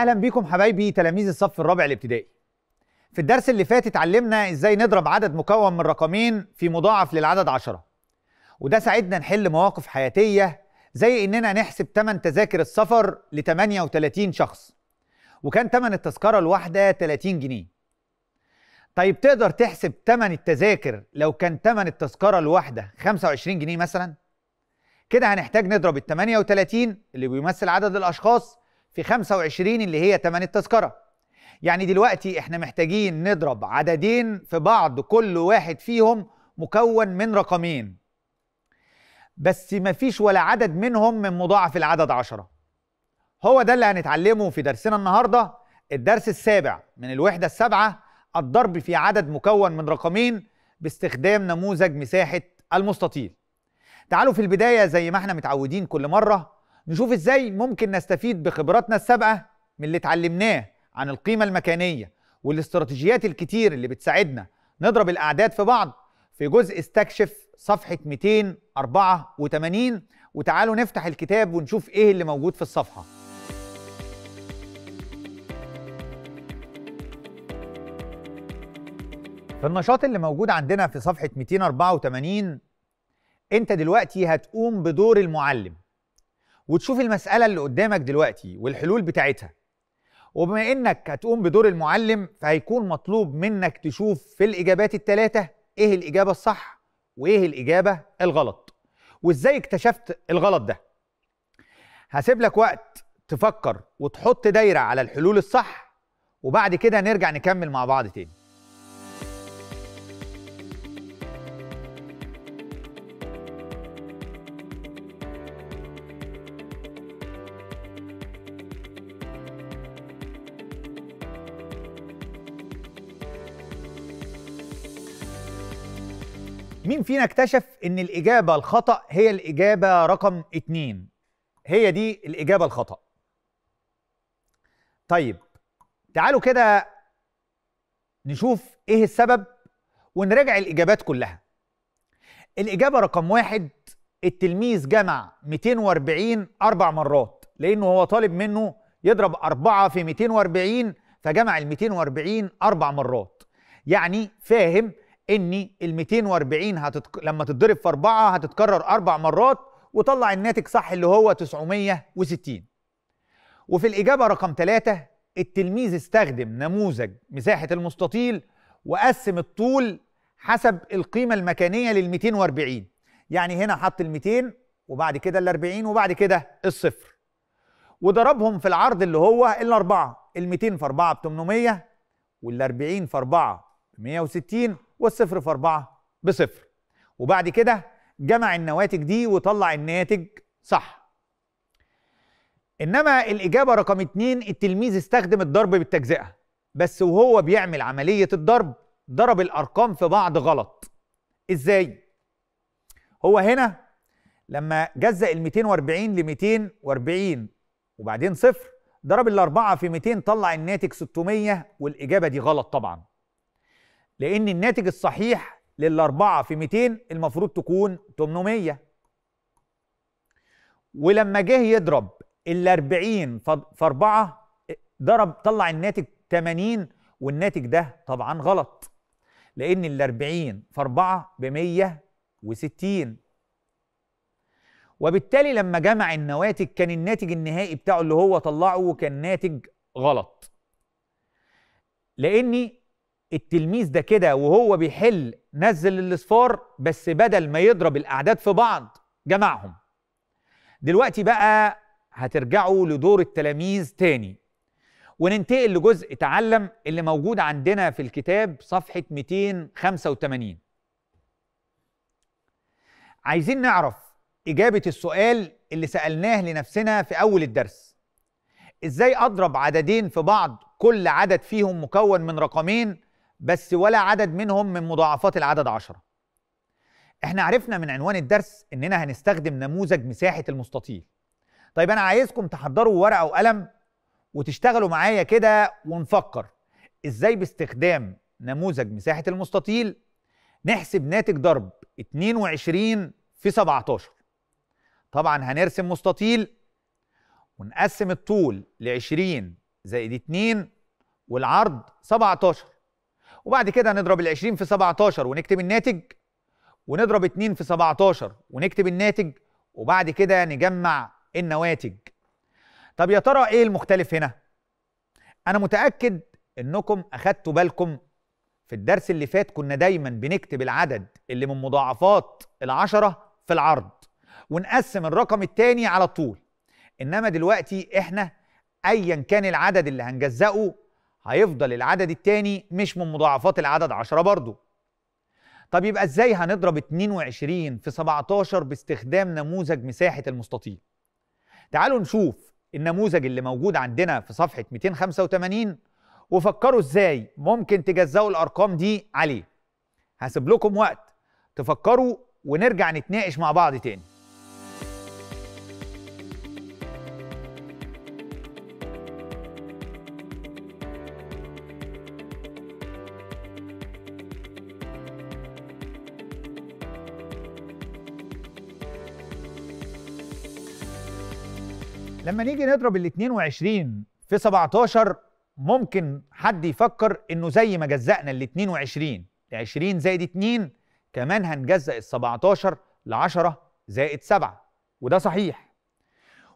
اهلا بيكم حبايبي تلاميذ الصف الرابع الابتدائي في الدرس اللي فات اتعلمنا ازاي نضرب عدد مكون من رقمين في مضاعف للعدد 10 وده ساعدنا نحل مواقف حياتيه زي اننا نحسب تمن تذاكر السفر ل 38 شخص وكان تمن التذكره الواحده 30 جنيه طيب تقدر تحسب تمن التذاكر لو كان تمن التذكره الواحده 25 جنيه مثلا كده هنحتاج نضرب ال 38 اللي بيمثل عدد الاشخاص في 25 اللي هي تمن التذكرة يعني دلوقتي احنا محتاجين نضرب عددين في بعض كل واحد فيهم مكون من رقمين بس مفيش ولا عدد منهم من مضاعف العدد عشرة هو ده اللي هنتعلمه في درسنا النهاردة الدرس السابع من الوحدة السابعة الضرب في عدد مكون من رقمين باستخدام نموذج مساحة المستطيل تعالوا في البداية زي ما احنا متعودين كل مرة نشوف ازاي ممكن نستفيد بخبراتنا السابقه من اللي اتعلمناه عن القيمه المكانيه والاستراتيجيات الكتير اللي بتساعدنا نضرب الاعداد في بعض في جزء استكشف صفحه 284 وتعالوا نفتح الكتاب ونشوف ايه اللي موجود في الصفحه في النشاط اللي موجود عندنا في صفحة 284 انت دلوقتي هتقوم بدور المعلم وتشوف المساله اللي قدامك دلوقتي والحلول بتاعتها وبما انك هتقوم بدور المعلم فهيكون مطلوب منك تشوف في الاجابات الثلاثه ايه الاجابه الصح وايه الاجابه الغلط وازاي اكتشفت الغلط ده هسيب لك وقت تفكر وتحط دايره على الحلول الصح وبعد كده نرجع نكمل مع بعض تاني مين فينا اكتشف ان الاجابه الخطا هي الاجابه رقم اتنين هي دي الاجابه الخطا طيب تعالوا كده نشوف ايه السبب ونراجع الاجابات كلها الاجابه رقم واحد التلميذ جمع 240 اربع مرات لانه هو طالب منه يضرب أربعة في 240 فجمع ال 240 اربع مرات يعني فاهم ان ال 240 هتتك... لما تتضرب في اربعه هتتكرر اربع مرات وطلع الناتج صح اللي هو 960 وفي الإجابة رقم ثلاثه التلميذ استخدم نموذج مساحة المستطيل وقسم الطول حسب القيمة المكانية لل 240 يعني هنا حط ال 200 وبعد كده ال 40 وبعد كده الصفر وضربهم في العرض اللي هو الأربعة ال 200 في 4 ب 800 وال 40 في 4 ب 160 والصفر في 4 بصفر وبعد كده جمع النواتج دي وطلع الناتج صح انما الاجابه رقم 2 التلميذ استخدم الضرب بالتجزئه بس وهو بيعمل عمليه الضرب ضرب الارقام في بعض غلط ازاي هو هنا لما جزأ ال 240 ل 240 وبعدين صفر ضرب الأربعة في 200 طلع الناتج 600 والإجابة دي غلط طبعا لان الناتج الصحيح للاربعه في 200 المفروض تكون 800 ولما جه يضرب ال 40 في 4 ضرب طلع الناتج 80 والناتج ده طبعا غلط لان ال 40 في 4 ب 160 وبالتالي لما جمع النواتج كان الناتج النهائي بتاعه اللي هو طلعه كان ناتج غلط لاني التلميذ ده كده وهو بيحل نزل الاصفار بس بدل ما يضرب الاعداد في بعض جمعهم دلوقتي بقى هترجعوا لدور التلاميذ تاني وننتقل لجزء تعلم اللي موجود عندنا في الكتاب صفحة 285 عايزين نعرف إجابة السؤال اللي سألناه لنفسنا في أول الدرس إزاي أضرب عددين في بعض كل عدد فيهم مكون من رقمين بس ولا عدد منهم من مضاعفات العدد عشرة احنا عرفنا من عنوان الدرس اننا هنستخدم نموذج مساحة المستطيل طيب انا عايزكم تحضروا ورقة وقلم وتشتغلوا معايا كده ونفكر ازاي باستخدام نموذج مساحة المستطيل نحسب ناتج ضرب 22 في 17 طبعا هنرسم مستطيل ونقسم الطول ل 20 زائد 2 والعرض 17 وبعد كده هنضرب ال 20 في 17 ونكتب الناتج ونضرب 2 في 17 ونكتب الناتج وبعد كده نجمع النواتج طب يا ترى ايه المختلف هنا انا متاكد انكم اخدتوا بالكم في الدرس اللي فات كنا دايما بنكتب العدد اللي من مضاعفات العشرة في العرض ونقسم الرقم الثاني على طول انما دلوقتي احنا ايا كان العدد اللي هنجزأه هيفضل العدد التاني مش من مضاعفات العدد 10 برضه طب يبقى ازاي هنضرب 22 في 17 باستخدام نموذج مساحة المستطيل تعالوا نشوف النموذج اللي موجود عندنا في صفحة 285 وفكروا ازاي ممكن تجزأوا الارقام دي عليه هسيب لكم وقت تفكروا ونرجع نتناقش مع بعض تاني لما نيجي نضرب ال 22 في 17 ممكن حد يفكر انه زي ما جزأنا ال 22 ل 20 زائد 2 كمان هنجزأ ال 17 ل 10 زائد 7 وده صحيح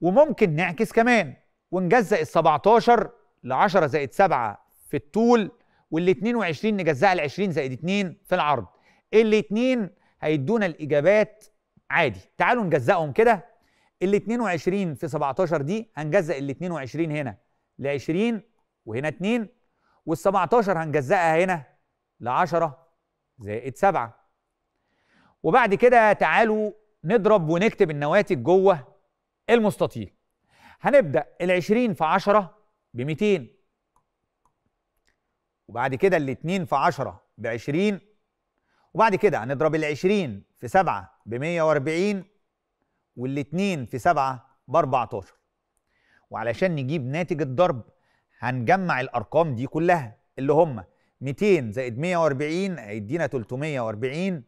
وممكن نعكس كمان ونجزأ ال 17 ل 10 زائد 7 في الطول وال 22 نجزأها ل 20 زائد 2 في العرض الاثنين هيدونا الإجابات عادي تعالوا نجزأهم كده ال 22 في 17 دي هنجزأ ال 22 هنا ل 20 وهنا 2 وال 17 هنجزأها هنا ل 10 زائد 7 وبعد كده تعالوا نضرب ونكتب النواتج جوه المستطيل هنبدأ ال 20 في 10 ب 200 وبعد كده ال 2 في 10 ب 20 وبعد كده هنضرب ال 20 في 7 ب 140 والاتنين في سبعة ب 14 وعلشان نجيب ناتج الضرب هنجمع الأرقام دي كلها اللي هم 200 زائد 140 هيدينا 340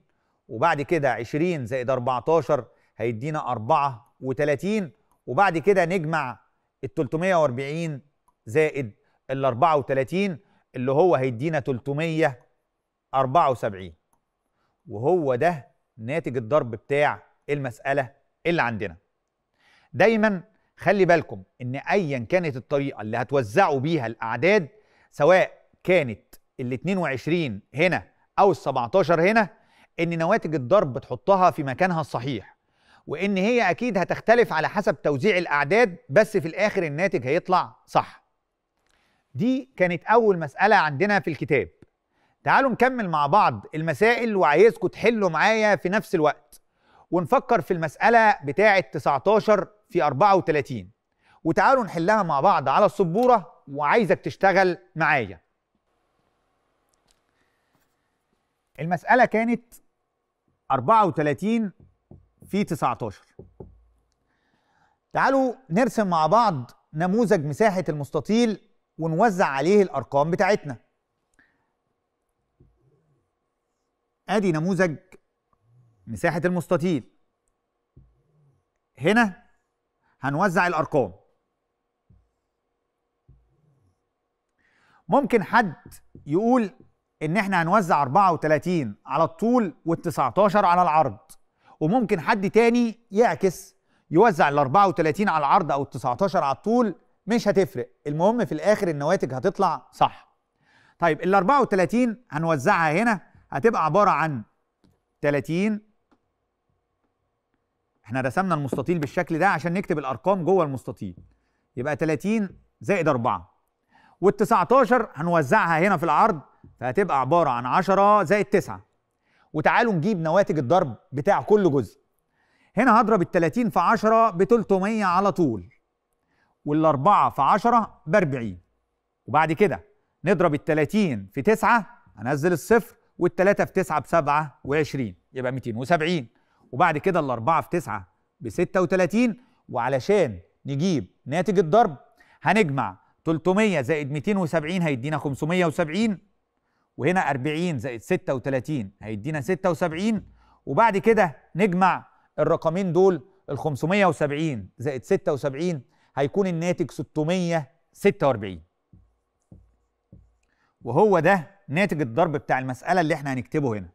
وبعد كده 20 زائد 14 هيدينا 34 وبعد كده نجمع ال 340 زائد ال 34 اللي هو هيدينا 374 وهو ده ناتج الضرب بتاع المسألة اللي عندنا دايما خلي بالكم ان ايا كانت الطريقه اللي هتوزعوا بيها الاعداد سواء كانت ال 22 هنا او ال 17 هنا ان نواتج الضرب بتحطها في مكانها الصحيح وان هي اكيد هتختلف على حسب توزيع الاعداد بس في الاخر الناتج هيطلع صح دي كانت اول مساله عندنا في الكتاب تعالوا نكمل مع بعض المسائل وعايزكم تحلوا معايا في نفس الوقت ونفكر في المسألة بتاعة 19 في 34 وتعالوا نحلها مع بعض على السبورة وعايزك تشتغل معايا المسألة كانت 34 في 19 تعالوا نرسم مع بعض نموذج مساحة المستطيل ونوزع عليه الأرقام بتاعتنا ادي نموذج مساحة المستطيل هنا هنوزع الأرقام ممكن حد يقول إن إحنا هنوزع 34 على الطول و 19 على العرض وممكن حد تاني يعكس يوزع ال 34 على العرض أو ال19 على الطول مش هتفرق المهم في الآخر النواتج هتطلع صح طيب ال 34 هنوزعها هنا هتبقى عبارة عن 30 احنا رسمنا المستطيل بالشكل ده عشان نكتب الارقام جوه المستطيل يبقى 30 زائد 4 وال 19 هنوزعها هنا في العرض فهتبقى عباره عن 10 زائد 9 وتعالوا نجيب نواتج الضرب بتاع كل جزء هنا هضرب ال 30 في 10 ب 300 على طول وال 4 في 10 ب 40 وبعد كده نضرب ال 30 في 9 هنزل الصفر وال 3 في 9 ب 27 يبقى 270 وبعد كده الأربعة في تسعة ب 36 وعلشان نجيب ناتج الضرب هنجمع 300 زائد 270 هيدينا 570 وهنا 40 زائد 36 هيدينا 76 وبعد كده نجمع الرقمين دول ال 570 زائد 76 هيكون الناتج 646 وهو ده ناتج الضرب بتاع المسألة اللي احنا هنكتبه هنا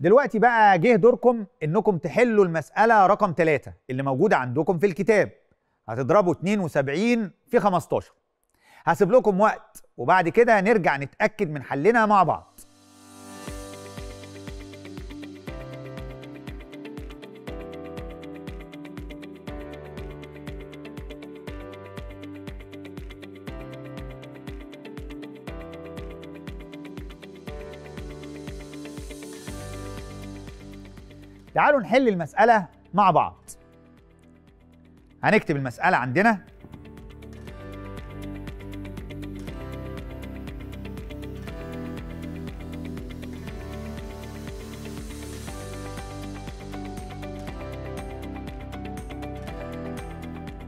دلوقتي بقى جه دوركم انكم تحلوا المساله رقم 3 اللي موجوده عندكم في الكتاب هتضربوا 72 في 15 هسيب لكم وقت وبعد كده نرجع نتاكد من حلنا مع بعض تعالوا نحل المسألة مع بعض هنكتب المسألة عندنا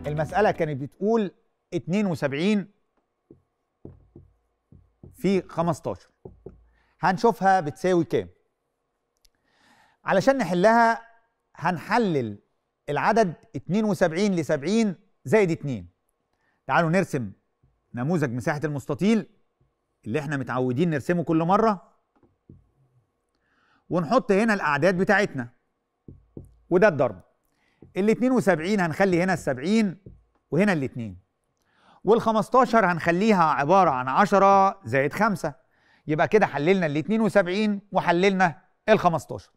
المسألة كانت بتقول 72 في 15 هنشوفها بتساوي كام علشان نحلها هنحلل العدد 72 ل 70 زائد 2 تعالوا نرسم نموذج مساحة المستطيل اللي احنا متعودين نرسمه كل مرة ونحط هنا الأعداد بتاعتنا وده الضرب ال 72 هنخلي هنا ال 70 وهنا ال 2 وال 15 هنخليها عبارة عن 10 زائد 5 يبقى كده حللنا ال 72 وحللنا ال 15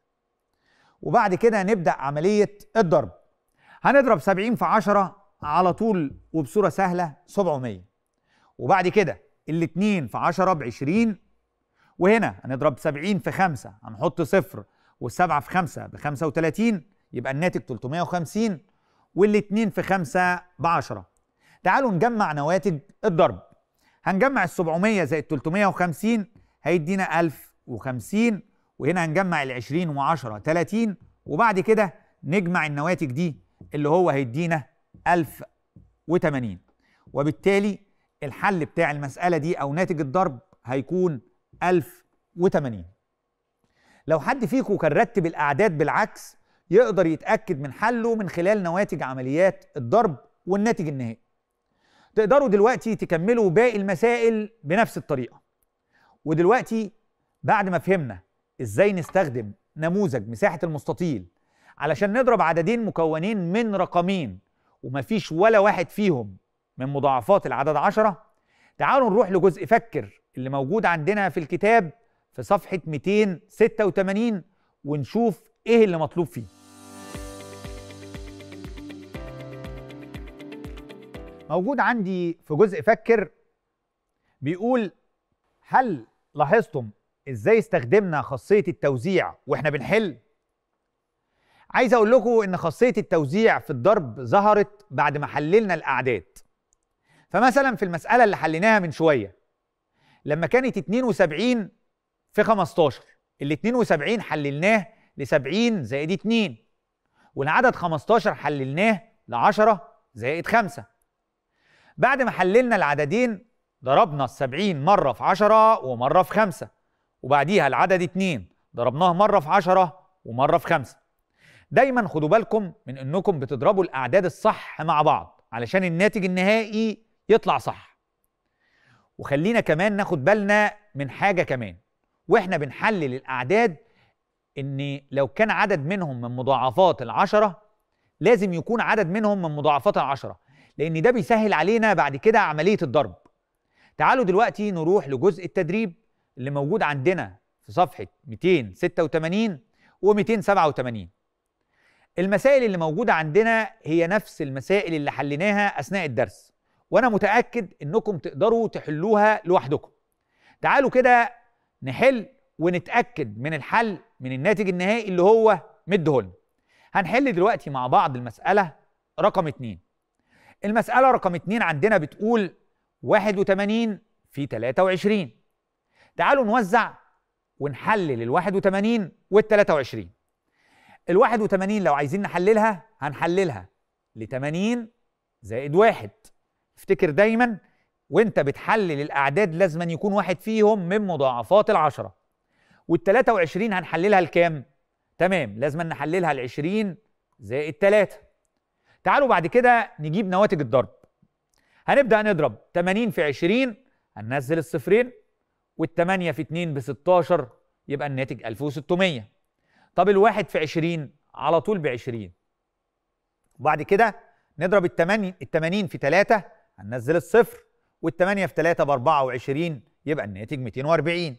وبعد كده نبدأ عملية الضرب هنضرب 70 في 10 على طول وبصورة سهلة 700 وبعد كده الاتنين في 10 ب 20 وهنا هنضرب 70 في 5 هنحط صفر و7 في 5 ب 35 يبقى الناتج 350 والاتنين في 5 ب 10 تعالوا نجمع نواتج الضرب هنجمع ال 700 زائد 350 هيدينا 1050 وهنا هنجمع ال 20 و10 30 وبعد كده نجمع النواتج دي اللي هو هيدينا 1080 وبالتالي الحل بتاع المسألة دي أو ناتج الضرب هيكون 1080 لو حد فيكم كان رتب الأعداد بالعكس يقدر يتأكد من حله من خلال نواتج عمليات الضرب والناتج النهائي تقدروا دلوقتي تكملوا باقي المسائل بنفس الطريقة ودلوقتي بعد ما فهمنا ازاي نستخدم نموذج مساحه المستطيل علشان نضرب عددين مكونين من رقمين ومفيش ولا واحد فيهم من مضاعفات العدد 10 تعالوا نروح لجزء فكر اللي موجود عندنا في الكتاب في صفحه 286 ونشوف ايه اللي مطلوب فيه موجود عندي في جزء فكر بيقول هل لاحظتم ازاي استخدمنا خاصيه التوزيع واحنا بنحل عايز اقول لكم ان خاصيه التوزيع في الضرب ظهرت بعد ما حللنا الاعداد فمثلا في المساله اللي حليناها من شويه لما كانت 72 في 15 ال 72 حللناه ل 70 زائد 2 والعدد 15 حللناه ل 10 زائد 5 بعد ما حللنا العددين ضربنا ال 70 مره في 10 ومره في 5 وبعديها العدد اتنين ضربناها مرة في عشرة ومرة في خمسة دايما خدوا بالكم من انكم بتضربوا الاعداد الصح مع بعض علشان الناتج النهائي يطلع صح وخلينا كمان ناخد بالنا من حاجة كمان واحنا بنحلل الاعداد ان لو كان عدد منهم من مضاعفات العشرة لازم يكون عدد منهم من مضاعفات العشرة لان ده بيسهل علينا بعد كده عملية الضرب تعالوا دلوقتي نروح لجزء التدريب اللي موجود عندنا في صفحه 286 و287 المسائل اللي موجوده عندنا هي نفس المسائل اللي حليناها اثناء الدرس وانا متاكد انكم تقدروا تحلوها لوحدكم تعالوا كده نحل ونتاكد من الحل من الناتج النهائي اللي هو مدهول هنحل دلوقتي مع بعض المساله رقم 2 المساله رقم 2 عندنا بتقول 81 في 23 تعالوا نوزع ونحلل ال 81 وال 23 ال 81 لو عايزين نحللها هنحللها ل 80 زائد واحد افتكر دايما وانت بتحلل الاعداد لازما يكون واحد فيهم من مضاعفات العشرة وال 23 هنحللها لكام؟ تمام لازما نحللها ل 20 زائد 3 تعالوا بعد كده نجيب نواتج الضرب هنبدأ نضرب 80 في 20 هننزل الصفرين وال8 في 2 ب 16 يبقى الناتج 1600 طب الواحد في 20 على طول ب 20 وبعد كده نضرب ال 80 في 3 هننزل الصفر وال 8 في 3 ب 24 يبقى الناتج 240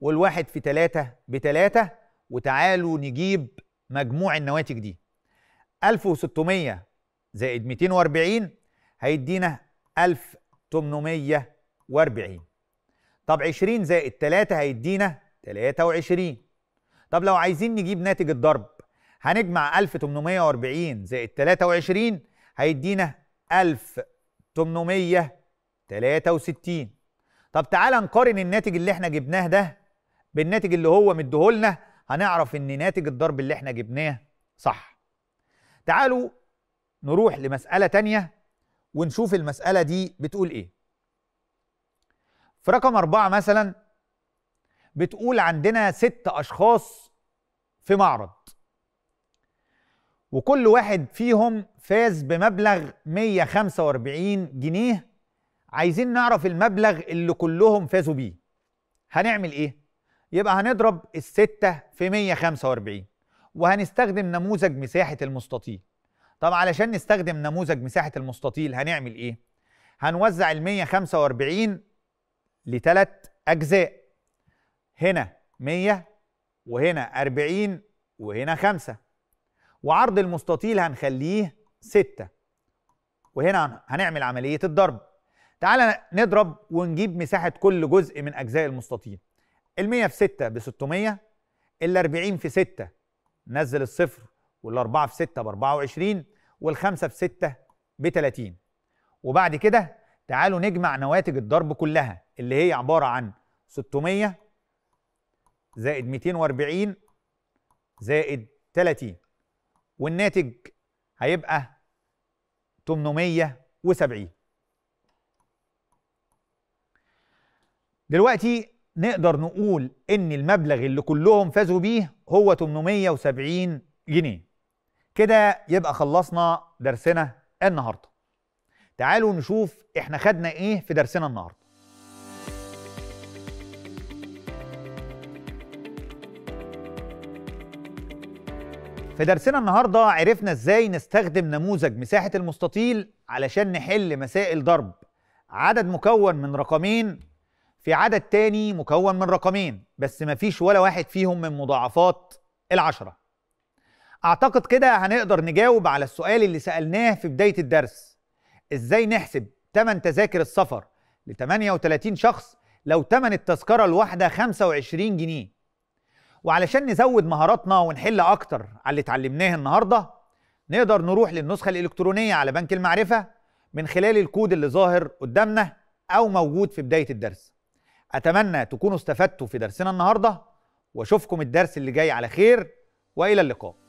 والواحد في 3 ب 3 وتعالوا نجيب مجموع النواتج دي 1600 زائد 240 هيدينا 1840 طب 20 زائد 3 هيدينا 23 طب لو عايزين نجيب ناتج الضرب هنجمع 1840 زائد 23 هيدينا 1863 طب تعالى نقارن الناتج اللي احنا جبناه ده بالناتج اللي هو مديهولنا هنعرف ان ناتج الضرب اللي احنا جبناه صح تعالوا نروح لمسألة تانية ونشوف المسألة دي بتقول ايه في رقم أربعة مثلا بتقول عندنا ست أشخاص في معرض وكل واحد فيهم فاز بمبلغ 145 جنيه عايزين نعرف المبلغ اللي كلهم فازوا بيه هنعمل ايه؟ يبقى هنضرب الستة في 145 وهنستخدم نموذج مساحة المستطيل طب علشان نستخدم نموذج مساحة المستطيل هنعمل ايه؟ هنوزع ال 145 لثلاث أجزاء هنا 100 وهنا 40 وهنا 5 وعرض المستطيل هنخليه 6 وهنا هنعمل عملية الضرب تعالى نضرب ونجيب مساحة كل جزء من أجزاء المستطيل ال 100 في 6 ب 600 ال 40 في 6 نزل الصفر وال 4 في 6 ب 24 وال 5 في 6 ب 30 وبعد كده تعالوا نجمع نواتج الضرب كلها اللي هي عباره عن 600 زائد 240 زائد 30 والناتج هيبقى 870 دلوقتي نقدر نقول ان المبلغ اللي كلهم فازوا بيه هو 870 جنيه كده يبقى خلصنا درسنا النهارده تعالوا نشوف احنا خدنا ايه في درسنا النهارده في درسنا النهارده عرفنا ازاي نستخدم نموذج مساحة المستطيل علشان نحل مسائل ضرب عدد مكون من رقمين في عدد تاني مكون من رقمين بس مفيش ولا واحد فيهم من مضاعفات العشرة أعتقد كده هنقدر نجاوب على السؤال اللي سألناه في بداية الدرس ازاي نحسب تمن تذاكر السفر ل 38 شخص لو تمن التذكرة الواحدة 25 جنيه وعلشان نزود مهاراتنا ونحل اكتر على اللي اتعلمناه النهارده نقدر نروح للنسخه الالكترونيه على بنك المعرفه من خلال الكود اللي ظاهر قدامنا او موجود في بدايه الدرس اتمنى تكونوا استفدتوا في درسنا النهارده واشوفكم الدرس اللي جاي على خير والى اللقاء